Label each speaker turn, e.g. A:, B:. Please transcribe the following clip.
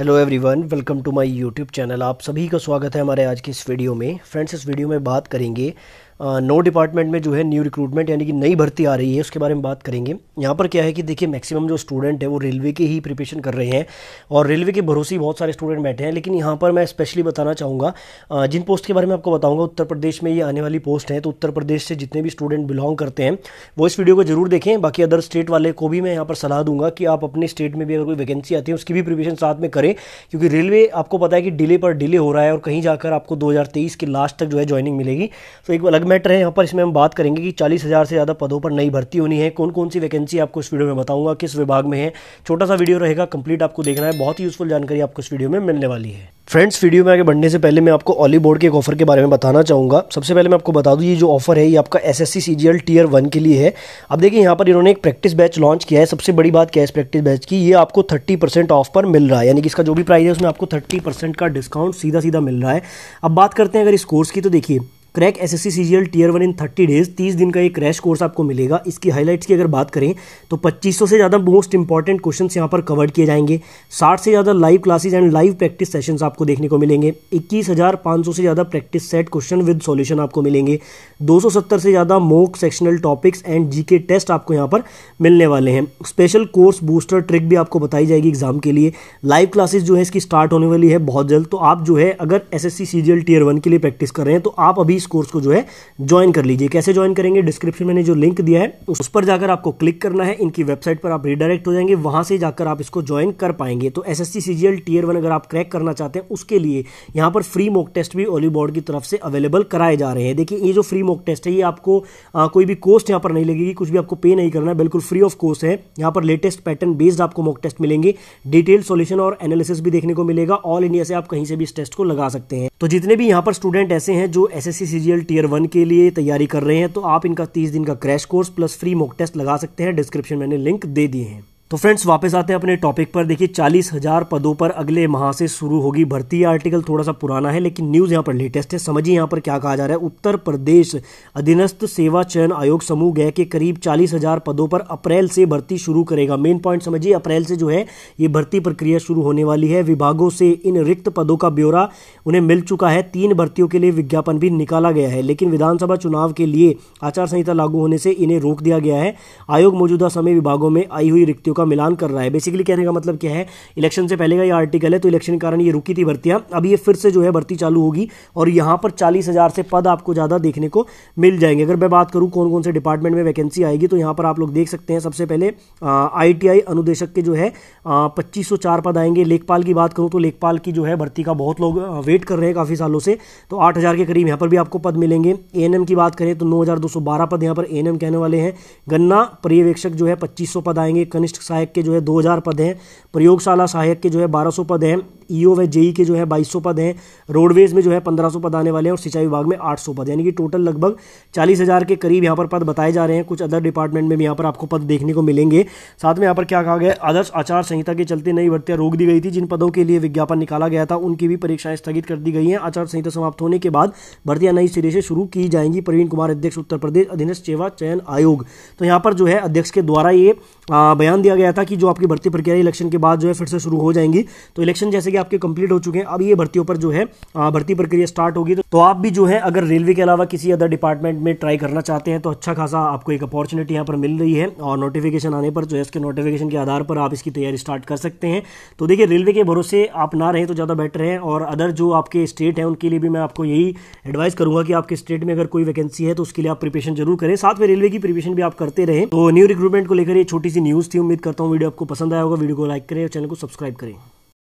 A: hello everyone welcome to my YouTube channel आप सभी का स्वागत है हमारे आज की इस वीडियो में फ्रेंड्स इस वीडियो में बात करेंगे नो डिपार्टमेंट में जो है न्यू रिक्रूटमेंट यानी कि नई भर्ती आ रही है उसके बारे में बात करेंगे यहाँ पर क्या है कि देखिए मैक्सिमम जो स्टूडेंट है वो रेलवे के ही प्रिपरेशन कर रहे हैं और रेलवे के भरोसे बहुत सारे स्टूडेंट बैठे हैं लेकिन यहाँ पर मैं स्पेशली बताना चाहूँगा जिन पोस्ट के बारे में आपको बताऊँगा उत्तर प्रदेश में ये आने वाली पोस्ट है तो उत्तर प्रदेश से जितने भी स्टूडेंट बिलोंग करते हैं वो इस वीडियो को जरूर देखें बाकी अदर स्टेट वाले को भी मैं यहाँ पर सलाह दूंगा कि आप अपने स्टेट में भी अगर कोई वैकेंसी आती है उसकी भी प्रिपरेशन साथ में करें क्योंकि रेलवे आपको पता है कि डिले पर डिले हो रहा है और कहीं जाकर आपको दो के लास्ट तक जो है ज्वाइनिंग मिलेगी तो एक अलग मैटर है यहाँ पर इसमें हम बात करेंगे कि चालीस हज़ार से ज़्यादा पदों पर नई भर्ती होनी है कौन कौन सी वैकेंसी आपको इस वीडियो में बताऊंगा किस विभाग में है छोटा सा वीडियो रहेगा कंप्लीट आपको देखना है बहुत ही यूज़फुल जानकारी आपको इस वीडियो में मिलने वाली है फ्रेंड्स वीडियो में आगे बढ़ने से पहले मैं आपको ऑली बोर्ड के एक ऑफर के बारे में बताना चाहूँगा सबसे पहले मैं आपको बता दूँ ये जो ऑफर है ये आपका S S C tier one के लिए है अब देखिए यहाँ पर इन्होंने एक प्रैक्टिस बैच लॉन्च किया है सबसे बड़ी बात क्या है इस प्रैक्टिस बैच की ये आपको थर्टी परसेंट ऑफ पर मिल रहा है यानी कि इसका जो भी प्राइस है उसमें आपको थर्टी परसेंट का डिस्काउंट सीधा सीधा मिल रहा है अब बात करते हैं अगर इस कोर्स की तो देखिए crack S S C tier one in thirty days तीस दिन का ये क्रैश कोर्स आपको मिलेगा इसकी हाईलाइट्स की अगर बात करें तो 2500 से ज़्यादा मोस्ट इंपॉर्टेंट क्वेश्चन यहाँ पर कवर किए जाएंगे 60 से ज़्यादा live classes and live practice sessions आपको देखने को मिलेंगे 21,500 से ज़्यादा practice set question with solution आपको मिलेंगे सत्तर से ज़्यादा मोक सेक्शनल टॉपिक्स एंड के टेस्ट आपको यहाँ पर मिलने वाले हैं स्पेशल कोर्स बूस्टर ट्रिक भी आपको बताई जाएगी एग्जाम के लिए लाइव क्लासेज जो है इसकी स्टार्ट होने वाली है बहुत जल्द तो आप जो है अगर S S C C G L tier one के लिए प्रैक्टिस कर रहे हैं तो आप अभी इस कोर्स को जो है ज्वाइन कर लीजिए कैसे ज्वाइन करेंगे डिस्क्रिप्शन में जो लिंक दिया है उस पर जाकर आपको क्लिक करना है इनकी वेबसाइट पर आप रिडायरेक्ट हो जाएंगे वहां से जाकर आप इसको ज्वाइन कर पाएंगे तो एस एस टीयर वन अगर आप क्रैक करना चाहते हैं उसके लिए यहां पर फ्री मॉक टेस्ट भी ओली बोर्ड की तरफ से अवेलेबल कराए जा रहे हैं देखिए ये जो फ्री मॉक टेस्ट है ये आपको आ, कोई भी कोस्ट यहां पर नहीं लगेगी कुछ भी आपको पे नहीं करना है बिल्कुल फ्री ऑफ कोस्ट है यहां पर लेटेस्ट पैटर्न बेस्ड आपको मॉक टेस्ट मिलेंगे डिटेल सोल्यूशन और एनालिसिस भी देखने को मिलेगा ऑल इंडिया से आप कहीं से भी इस टेस्ट को लगा सकते हैं तो जितने भी यहां पर स्टूडेंट ऐसे हैं जो एस सीजीएल टीयर वन के लिए तैयारी कर रहे हैं तो आप इनका तीस दिन का crash course plus free mock test लगा सकते हैं डिस्क्रिप्शन मैंने लिंक दे दिए हैं तो फ्रेंड्स वापस आते हैं अपने टॉपिक पर देखिए चालीस हजार पदों पर अगले माह से शुरू होगी भर्ती आर्टिकल थोड़ा सा पुराना है लेकिन न्यूज़ यहाँ पर लेटेस्ट है समझिए यहाँ पर क्या कहा जा रहा है उत्तर प्रदेश अधीनस्थ सेवा चयन आयोग समूह गए के करीब चालीस हजार पदों पर अप्रैल से भर्ती शुरू करेगा मेन पॉइंट समझिए अप्रैल से जो है ये भर्ती प्रक्रिया शुरू होने वाली है विभागों से इन रिक्त पदों का ब्यौरा उन्हें मिल चुका है तीन भर्तियों के लिए विज्ञापन भी निकाला गया है लेकिन विधानसभा चुनाव के लिए आचार संहिता लागू होने से इन्हें रोक दिया गया है आयोग मौजूदा समय विभागों में आई हुई रिक्तियों का मिलान कर रहा है बेसिकली कहने का मतलब क्या है इलेक्शन से पहले का ये आर्टिकल है तो इलेक्शन के कारण ये रुकी थी भर्तियां अब ये फिर से जो है भर्ती चालू होगी और यहां पर चालीस हज़ार से पद आपको ज़्यादा देखने को मिल जाएंगे अगर मैं बात करूं कौन कौन से डिपार्टमेंट में वैकेंसी आएगी तो यहां पर आप लोग देख सकते हैं सबसे पहले आई अनुदेशक के जो है पच्चीस पद आएंगे लेखपाल की बात करूं तो लेखपाल की जो है भर्ती का बहुत लोग वेट कर रहे हैं काफ़ी सालों से तो आठ के करीब यहां पर भी आपको पद मिलेंगे ए की बात करें तो नौ पद यहां पर ए कहने वाले हैं गन्ना पर्यवेक्षक जो है पच्चीस पद आएंगे कनिष्ठ सहायक के जो है 2000 पद हैं प्रयोगशाला सहायक के जो है 1200 पद हैं ई व जेई के जो है बाईस पद हैं रोडवेज में जो है पंद्रह पद आने वाले हैं और सिंचाई विभाग में आठ पद यानी कि टोटल लगभग चालीस के करीब यहाँ पर पद बताए जा रहे हैं कुछ अदर डिपार्टमेंट में भी यहाँ पर आपको पद देखने को मिलेंगे साथ में यहाँ पर क्या कहा गया आदर्श आचार संहिता के चलते नई भर्तियाँ रोक दी गई थी जिन पदों के लिए विज्ञापन निकाला गया था उनकी भी परीक्षाएं स्थगित कर दी गई हैं आचार संहिता समाप्त होने के बाद भर्तियां नई सिरे से शुरू की जाएंगी प्रवीण कुमार अध्यक्ष उत्तर प्रदेश अधीनस्थ सेवा चयन आयोग तो यहां पर जो है अध्यक्ष के द्वारा ये बयान दिया गया था कि जो आपकी भर्ती प्रक्रिया इलेक्शन के बाद जो है फिर से शुरू हो जाएंगी तो इलेक्शन जैसे कि आपके कंप्लीट हो चुके हैं अब ये भर्तियों पर जो है भर्ती प्रक्रिया स्टार्ट होगी तो, तो आप भी जो है अगर रेलवे के अलावा किसी अदर डिपार्टमेंट में ट्राई करना चाहते हैं तो अच्छा खासा आपको एक अपॉर्चुनिटी यहाँ पर मिल रही है और नोटिफिकेशन आने पर जो है इसके नोटिफिकेशन के आधार पर आप इसकी तैयारी स्टार्ट कर सकते हैं तो देखिए रेलवे के भरोसे आप ना रहे तो ज़्यादा बेटर है और अदर जो आपके स्टेट हैं उनके लिए भी मैं आपको यही एडवाइस करूंगा कि आपके स्टेट में अगर कोई वैकेंसी है तो उसके लिए आप प्रिपेशन जरूर करें साथ में रेलवे की प्रिपेशन भी आप करते रहें तो न्यू रिक्रूटमेंट को लेकर ये छोटी सी न्यूज़ थी उम्मीद करता हूँ वीडियो आपको पसंद आया होगा वीडियो को लाइक करें और चैनल को सब्सक्राइब करें